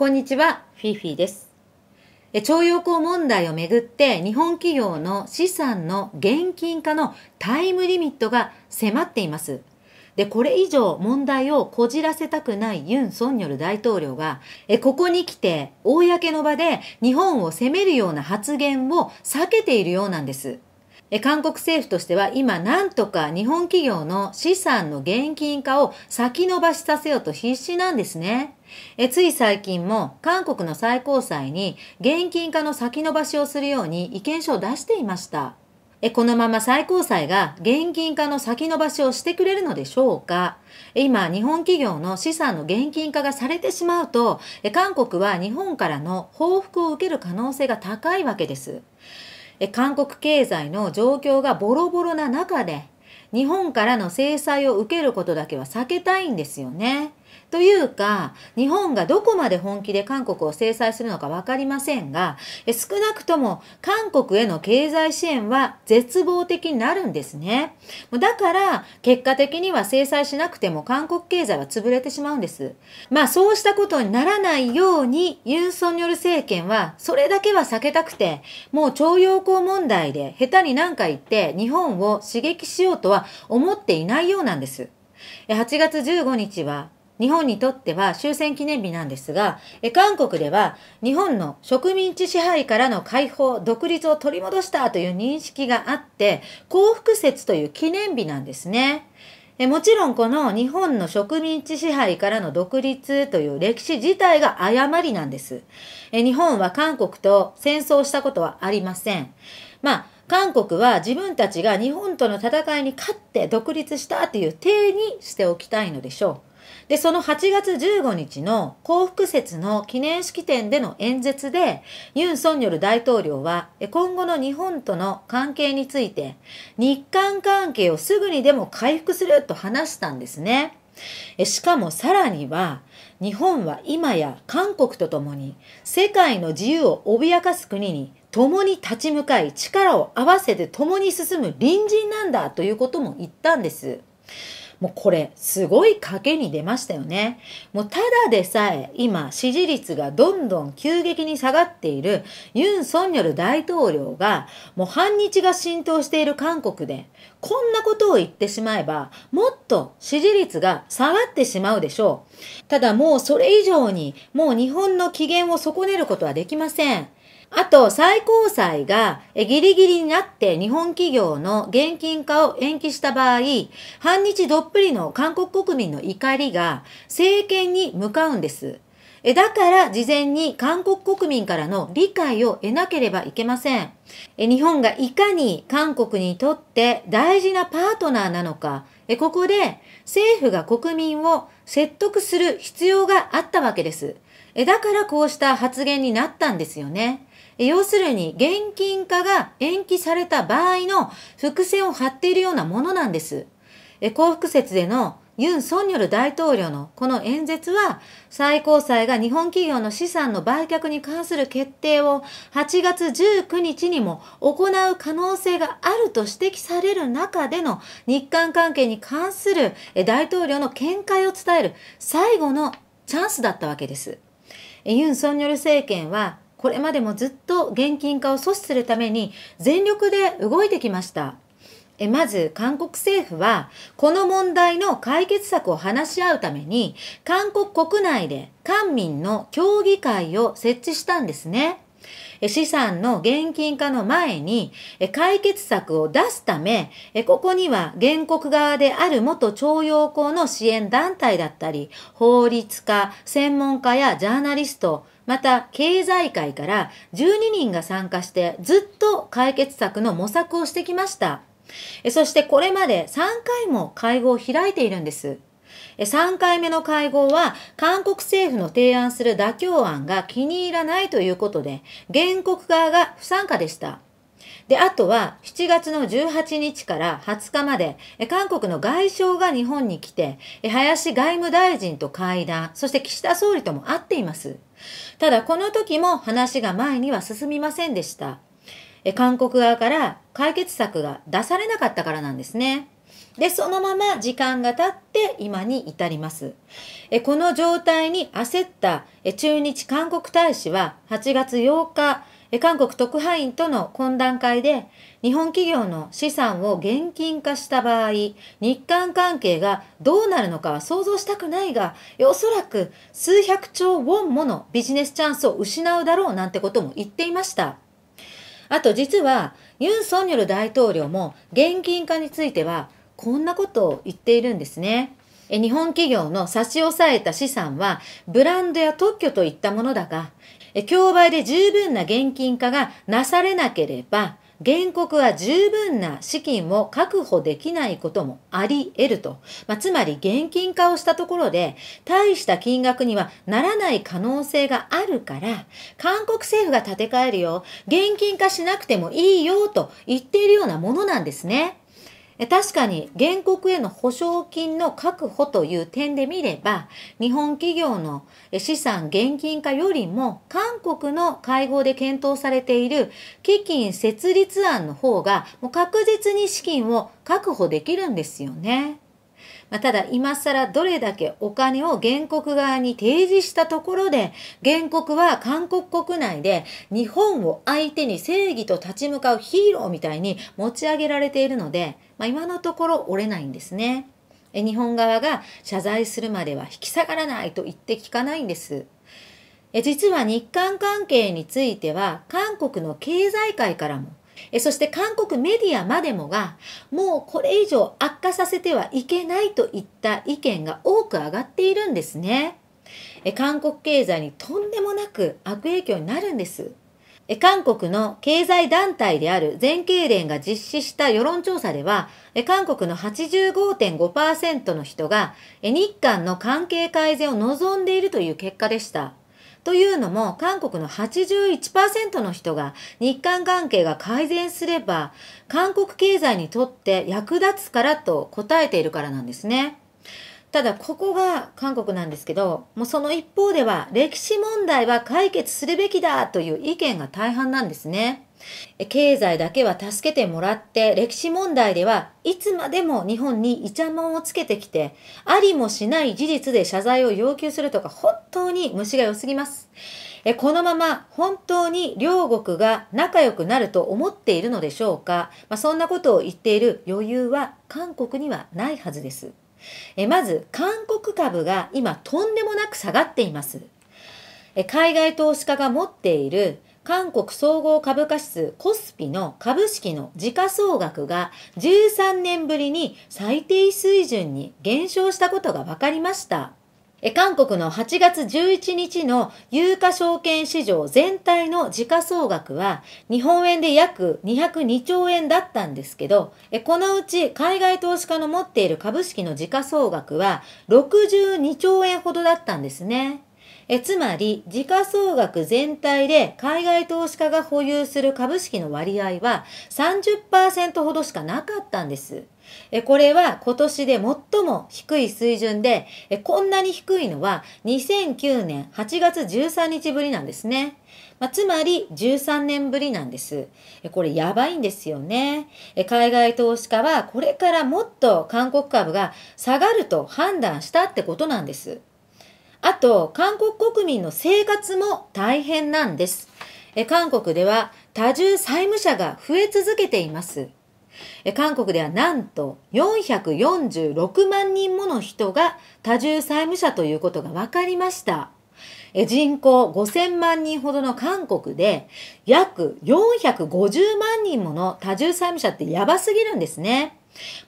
こんにちは、フィフィです。徴用工問題をめぐって日本企業の資産の現金化のタイムリミットが迫っています。で、これ以上問題をこじらせたくないユン・ソンニョル大統領が、え、ここに来て、公の場で日本を責めるような発言を避けているようなんです。韓国政府としては今なんとか日本企業の資産の現金化を先延ばしさせようと必死なんですね。えつい最近も韓国の最高裁に現金化の先延ばしをするように意見書を出していました。えこのまま最高裁が現金化の先延ばしをしてくれるのでしょうか今、日本企業の資産の現金化がされてしまうと、韓国は日本からの報復を受ける可能性が高いわけです。韓国経済の状況がボロボロな中で、日本からの制裁を受けることだけは避けたいんですよね。というか、日本がどこまで本気で韓国を制裁するのかわかりませんが、少なくとも韓国への経済支援は絶望的になるんですね。だから、結果的には制裁しなくても韓国経済は潰れてしまうんです。まあ、そうしたことにならないように、ユン・ソンによル政権は、それだけは避けたくて、もう徴用工問題で下手に何か言って日本を刺激しようとは思っていないようなんです。8月15日は日本にとっては終戦記念日なんですが、韓国では日本の植民地支配からの解放、独立を取り戻したという認識があって、幸福節という記念日なんですね。もちろんこの日本の植民地支配からの独立という歴史自体が誤りなんです。日本は韓国と戦争したことはありません。まあ韓国は自分たちが日本との戦いに勝って独立したという体にしておきたいのでしょう。で、その8月15日の幸福節の記念式典での演説で、ユン・ソンニョル大統領は、今後の日本との関係について、日韓関係をすぐにでも回復すると話したんですね。しかもさらには、日本は今や韓国とともに世界の自由を脅かす国に共に立ち向かい力を合わせて共に進む隣人なんだということも言ったんです。もうこれすごい賭けに出ましたよね。もうただでさえ今支持率がどんどん急激に下がっているユン・ソンニョル大統領がもう反日が浸透している韓国でこんなことを言ってしまえばもっと支持率が下がってしまうでしょう。ただもうそれ以上にもう日本の機嫌を損ねることはできません。あと、最高裁がギリギリになって日本企業の現金化を延期した場合、反日どっぷりの韓国国民の怒りが政権に向かうんです。だから事前に韓国国民からの理解を得なければいけません。日本がいかに韓国にとって大事なパートナーなのか、ここで政府が国民を説得する必要があったわけです。だからこうした発言になったんですよね。要するに現金化が延期された場合の伏線を張っているようなものなんです。幸福説でのユン・ソンニョル大統領のこの演説は、最高裁が日本企業の資産の売却に関する決定を8月19日にも行う可能性があると指摘される中での日韓関係に関する大統領の見解を伝える最後のチャンスだったわけです。ユン・ソンニョル政権はこれまでもずっと現金化を阻止するために全力で動いてきました。えまず、韓国政府は、この問題の解決策を話し合うために、韓国国内で官民の協議会を設置したんですね。資産の現金化の前に解決策を出すため、ここには原告側である元徴用工の支援団体だったり、法律家、専門家やジャーナリスト、また経済界から12人が参加してずっと解決策の模索をしてきました。そしてこれまで3回も会合を開いているんです。3回目の会合は韓国政府の提案する妥協案が気に入らないということで原告側が不参加でした。で、あとは7月の18日から20日まで、韓国の外相が日本に来て、林外務大臣と会談、そして岸田総理とも会っています。ただ、この時も話が前には進みませんでした。韓国側から解決策が出されなかったからなんですね。で、そのまま時間が経って今に至ります。えこの状態に焦った中日韓国大使は8月8日、韓国特派員との懇談会で、日本企業の資産を現金化した場合、日韓関係がどうなるのかは想像したくないが、おそらく数百兆ウォンものビジネスチャンスを失うだろうなんてことも言っていました。あと実は、ユン・ソンニョル大統領も現金化については、こんなことを言っているんですね。日本企業の差し押さえた資産はブランドや特許といったものだが競売で十分な現金化がなされなければ、原告は十分な資金を確保できないこともあり得ると。まあ、つまり現金化をしたところで、大した金額にはならない可能性があるから、韓国政府が建て替えるよ、現金化しなくてもいいよと言っているようなものなんですね。確かに原告への保証金の確保という点で見れば、日本企業の資産現金化よりも、韓国の会合で検討されている基金設立案の方が、もう確実に資金を確保できるんですよね。まあ、ただ今更どれだけお金を原告側に提示したところで原告は韓国国内で日本を相手に正義と立ち向かうヒーローみたいに持ち上げられているので、まあ、今のところ折れないんですね。日本側が謝罪するまでは引き下がらないと言って聞かないんです。実は日韓関係については韓国の経済界からもえそして韓国メディアまでもがもうこれ以上悪化させてはいけないといった意見が多く上がっているんですねえ韓国経済にとんでもなく悪影響になるんですえ韓国の経済団体である全経連が実施した世論調査ではえ韓国の85.5%の人がえ日韓の関係改善を望んでいるという結果でしたというのも、韓国の81%の人が日韓関係が改善すれば、韓国経済にとって役立つからと答えているからなんですね。ただ、ここが韓国なんですけど、もうその一方では、歴史問題は解決するべきだという意見が大半なんですね。経済だけは助けてもらって、歴史問題ではいつまでも日本にイチャモンをつけてきて、ありもしない事実で謝罪を要求するとか、本当に虫が良すぎます。えこのまま本当に両国が仲良くなると思っているのでしょうか、まあ、そんなことを言っている余裕は韓国にはないはずです。えまず、韓国株が今とんでもなく下がっています。海外投資家が持っている韓国総合株価指数コスピの株式の時価総額が13年ぶりに最低水準に減少したことが分かりました。韓国の8月11日の有価証券市場全体の時価総額は日本円で約202兆円だったんですけど、このうち海外投資家の持っている株式の時価総額は62兆円ほどだったんですね。えつまり、時価総額全体で海外投資家が保有する株式の割合は30%ほどしかなかったんです。これは今年で最も低い水準で、こんなに低いのは2009年8月13日ぶりなんですね。まあ、つまり13年ぶりなんです。これやばいんですよね。海外投資家はこれからもっと韓国株が下がると判断したってことなんです。あと、韓国国民の生活も大変なんです。え韓国では多重債務者が増え続けています。え韓国ではなんと446万人もの人が多重債務者ということが分かりました。え人口5000万人ほどの韓国で約450万人もの多重債務者ってやばすぎるんですね。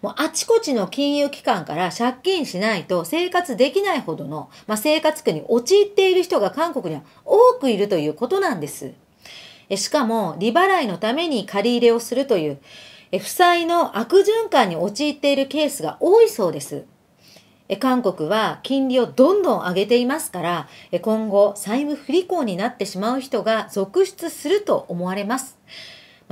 もうあちこちの金融機関から借金しないと生活できないほどの、まあ、生活苦に陥っている人が韓国には多くいるということなんです。しかも、利払いのために借り入れをするという、負債の悪循環に陥っているケースが多いそうです。韓国は金利をどんどん上げていますから、今後債務不履行になってしまう人が続出すると思われます。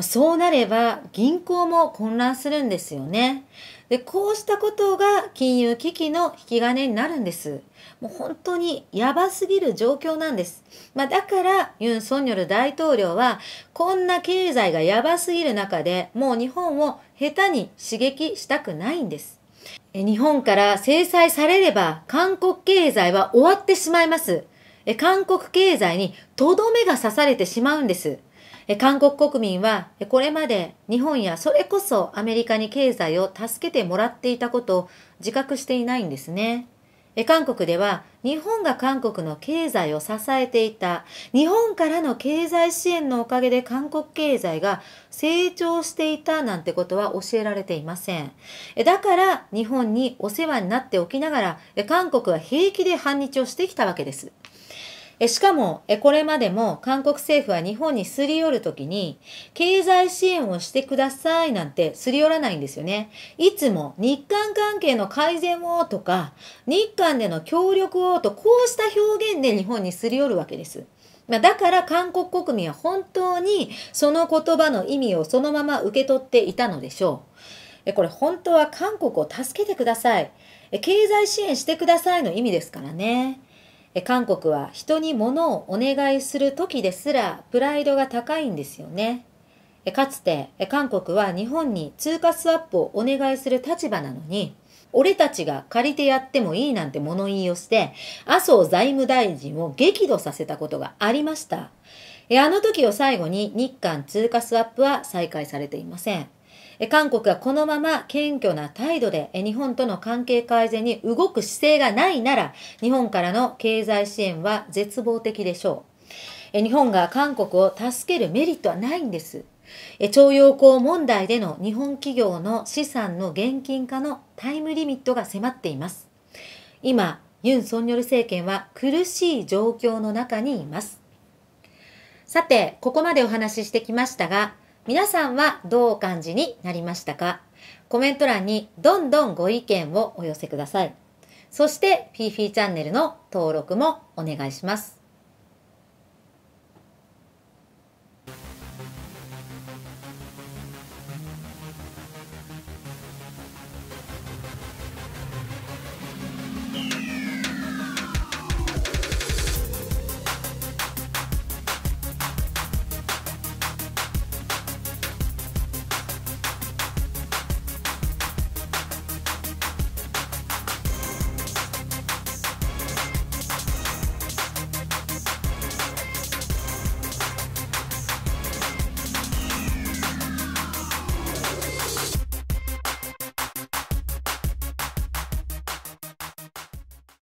そうなれば銀行も混乱するんですよね。で、こうしたことが金融危機の引き金になるんです。もう本当にやばすぎる状況なんです。まあ、だからユン・ソンニョル大統領はこんな経済がやばすぎる中でもう日本を下手に刺激したくないんです。日本から制裁されれば韓国経済は終わってしまいます。韓国経済にとどめが刺されてしまうんです。韓国国民はこれまで日本やそれこそアメリカに経済を助けてもらっていたことを自覚していないんですね。韓国では日本が韓国の経済を支えていた日本からの経済支援のおかげで韓国経済が成長していたなんてことは教えられていませんだから日本にお世話になっておきながら韓国は平気で反日をしてきたわけですえしかもえ、これまでも韓国政府は日本にすり寄るときに、経済支援をしてくださいなんてすり寄らないんですよね。いつも日韓関係の改善をとか、日韓での協力をと、こうした表現で日本にすり寄るわけです。まだから韓国国民は本当にその言葉の意味をそのまま受け取っていたのでしょう。これ本当は韓国を助けてください。経済支援してくださいの意味ですからね。韓国は人に物をお願いする時ですらプライドが高いんですよね。かつて韓国は日本に通貨スワップをお願いする立場なのに、俺たちが借りてやってもいいなんて物言いをして、麻生財務大臣を激怒させたことがありました。あの時を最後に日韓通貨スワップは再開されていません。韓国がこのまま謙虚な態度で日本との関係改善に動く姿勢がないなら、日本からの経済支援は絶望的でしょう。日本が韓国を助けるメリットはないんです。徴用工問題での日本企業の資産の現金化のタイムリミットが迫っています。今、ユン・ソンニョル政権は苦しい状況の中にいます。さて、ここまでお話ししてきましたが、皆さんはどうお感じになりましたかコメント欄にどんどんご意見をお寄せください。そしてーフィーチャンネルの登録もお願いします。